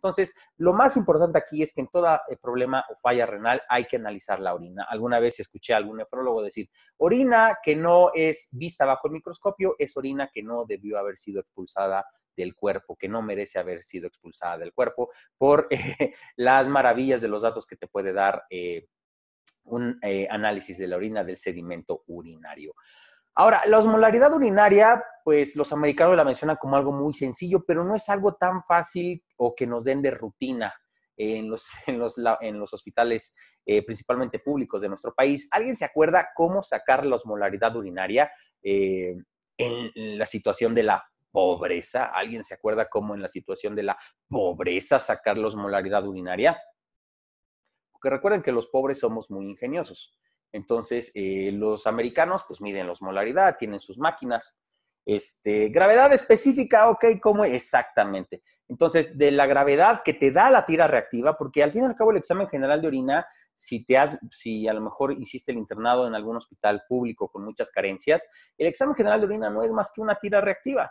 Entonces, lo más importante aquí es que en todo eh, problema o falla renal hay que analizar la orina. Alguna vez escuché a algún nefrólogo decir, orina que no es vista bajo el microscopio es orina que no debió haber sido expulsada del cuerpo, que no merece haber sido expulsada del cuerpo por eh, las maravillas de los datos que te puede dar eh, un análisis de la orina del sedimento urinario. Ahora, la osmolaridad urinaria, pues los americanos la mencionan como algo muy sencillo, pero no es algo tan fácil o que nos den de rutina en los, hospitales eh, principalmente públicos de nuestro país. ¿Alguien se acuerda cómo sacar la osmolaridad urinaria eh, en la situación de la pobreza? ¿Alguien se acuerda cómo en la situación de la pobreza sacar la osmolaridad urinaria? Porque recuerden que los pobres somos muy ingeniosos. Entonces, eh, los americanos pues miden los molaridad, tienen sus máquinas. Este, gravedad específica, ok, ¿cómo? Exactamente. Entonces, de la gravedad que te da la tira reactiva, porque al fin y al cabo el examen general de orina, si, te has, si a lo mejor hiciste el internado en algún hospital público con muchas carencias, el examen general de orina no es más que una tira reactiva.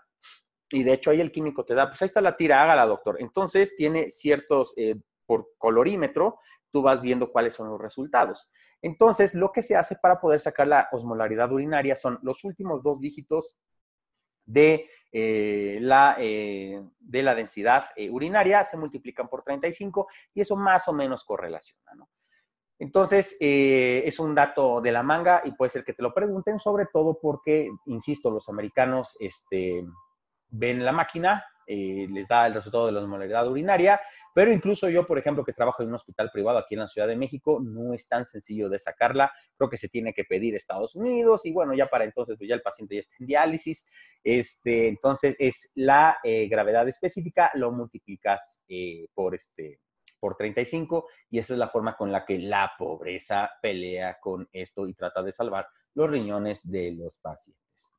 Y de hecho ahí el químico te da, pues ahí está la tira, hágala, doctor. Entonces, tiene ciertos, eh, por colorímetro, tú vas viendo cuáles son los resultados. Entonces, lo que se hace para poder sacar la osmolaridad urinaria son los últimos dos dígitos de, eh, la, eh, de la densidad eh, urinaria, se multiplican por 35 y eso más o menos correlaciona. Entonces, es un dato de la manga y puede ser que te lo pregunten, sobre todo porque, insisto, los americanos este, ven la máquina eh, les da el resultado de la normalidad urinaria, pero incluso yo, por ejemplo, que trabajo en un hospital privado aquí en la Ciudad de México, no es tan sencillo de sacarla, creo que se tiene que pedir a Estados Unidos y bueno, ya para entonces pues ya el paciente ya está en diálisis, este, entonces es la eh, gravedad específica, lo multiplicas eh, por este por 35 y esa es la forma con la que la pobreza pelea con esto y trata de salvar los riñones de los pacientes.